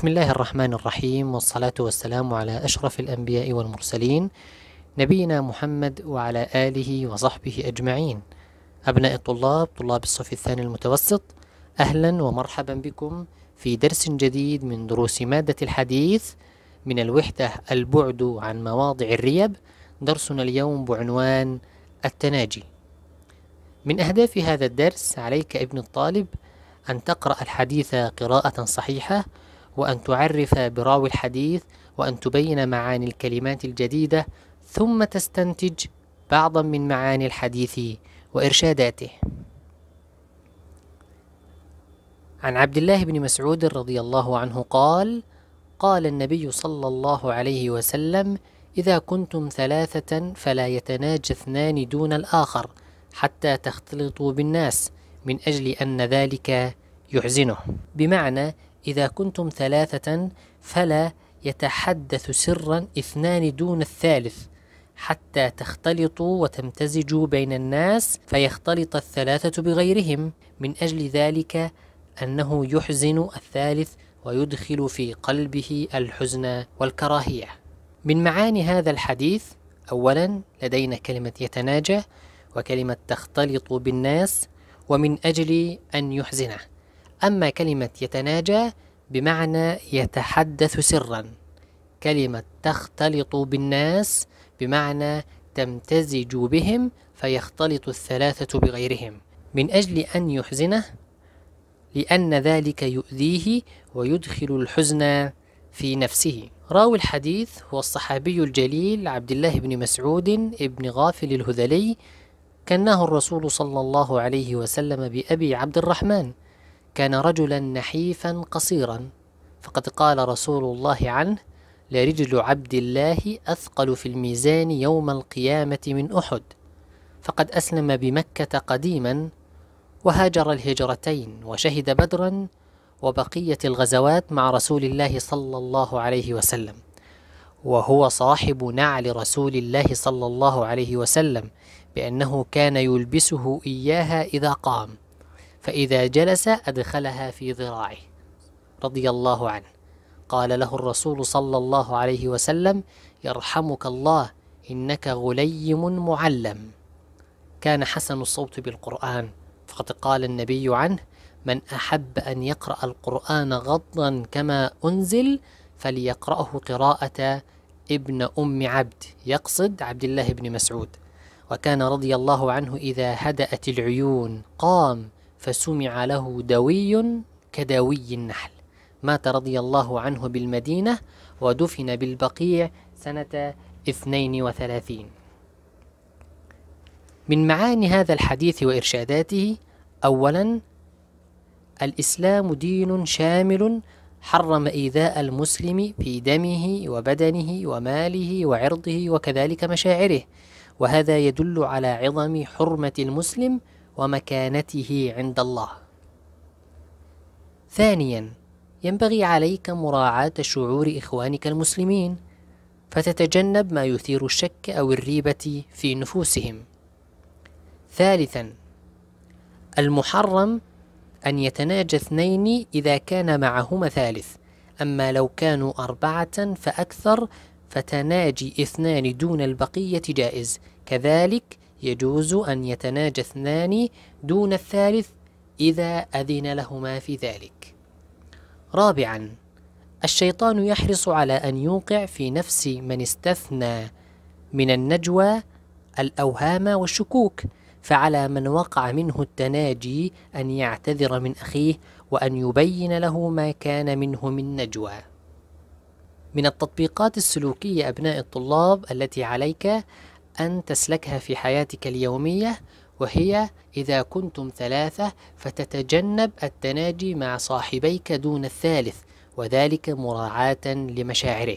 بسم الله الرحمن الرحيم والصلاة والسلام على أشرف الأنبياء والمرسلين نبينا محمد وعلى آله وصحبه أجمعين أبناء الطلاب طلاب الصف الثاني المتوسط أهلا ومرحبا بكم في درس جديد من دروس مادة الحديث من الوحدة البعد عن مواضع الريب درسنا اليوم بعنوان التناجي من أهداف هذا الدرس عليك ابن الطالب أن تقرأ الحديث قراءة صحيحة وأن تعرف براوي الحديث وأن تبين معاني الكلمات الجديدة ثم تستنتج بعضا من معاني الحديث وإرشاداته عن عبد الله بن مسعود رضي الله عنه قال قال النبي صلى الله عليه وسلم إذا كنتم ثلاثة فلا يتناجى اثنان دون الآخر حتى تختلطوا بالناس من أجل أن ذلك يحزنه بمعنى إذا كنتم ثلاثة فلا يتحدث سرا اثنان دون الثالث حتى تختلطوا وتمتزجوا بين الناس فيختلط الثلاثة بغيرهم من أجل ذلك أنه يحزن الثالث ويدخل في قلبه الحزن والكراهية. من معاني هذا الحديث أولا لدينا كلمة يتناجى وكلمة تختلط بالناس ومن أجل أن يحزنه. أما كلمة يتناجى بمعنى يتحدث سرا كلمة تختلط بالناس بمعنى تمتزج بهم فيختلط الثلاثة بغيرهم من أجل أن يحزنه لأن ذلك يؤذيه ويدخل الحزن في نفسه راوي الحديث هو الصحابي الجليل عبد الله بن مسعود بن غافل الهذلي كناه الرسول صلى الله عليه وسلم بأبي عبد الرحمن كان رجلا نحيفا قصيرا فقد قال رسول الله عنه لرجل عبد الله أثقل في الميزان يوم القيامة من أحد فقد أسلم بمكة قديما وهاجر الهجرتين وشهد بدرا وبقية الغزوات مع رسول الله صلى الله عليه وسلم وهو صاحب نعل رسول الله صلى الله عليه وسلم بأنه كان يلبسه إياها إذا قام فإذا جلس أدخلها في ذراعه رضي الله عنه قال له الرسول صلى الله عليه وسلم يرحمك الله إنك غليم معلم كان حسن الصوت بالقرآن فقد قال النبي عنه من أحب أن يقرأ القرآن غضا كما أنزل فليقرأه قراءة ابن أم عبد يقصد عبد الله بن مسعود وكان رضي الله عنه إذا هدأت العيون قام فسمع له دوي كدوي النحل مات رضي الله عنه بالمدينة ودفن بالبقيع سنة 32 من معاني هذا الحديث وإرشاداته أولا الإسلام دين شامل حرم إيذاء المسلم في دمه وبدنه وماله وعرضه وكذلك مشاعره وهذا يدل على عظم حرمة المسلم ومكانته عند الله ثانيا ينبغي عليك مراعاة شعور إخوانك المسلمين فتتجنب ما يثير الشك أو الريبة في نفوسهم ثالثا المحرم أن يتناجى اثنين إذا كان معهما ثالث أما لو كانوا أربعة فأكثر فتناجي اثنان دون البقية جائز كذلك يجوز أن يتناجى اثنان دون الثالث إذا أذن لهما في ذلك. رابعا الشيطان يحرص على أن يوقع في نفس من استثنى من النجوى الأوهام والشكوك، فعلى من وقع منه التناجي أن يعتذر من أخيه وأن يبين له ما كان منه من نجوى. من التطبيقات السلوكية أبناء الطلاب التي عليك أن تسلكها في حياتك اليومية وهي إذا كنتم ثلاثة فتتجنب التناجي مع صاحبيك دون الثالث وذلك مراعاة لمشاعره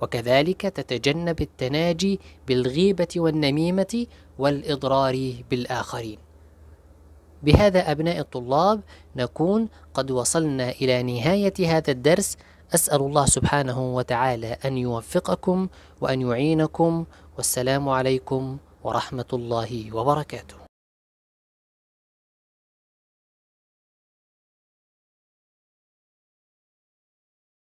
وكذلك تتجنب التناجي بالغيبة والنميمة والإضرار بالآخرين بهذا أبناء الطلاب نكون قد وصلنا إلى نهاية هذا الدرس أسأل الله سبحانه وتعالى أن يوفقكم وأن يعينكم والسلام عليكم ورحمة الله وبركاته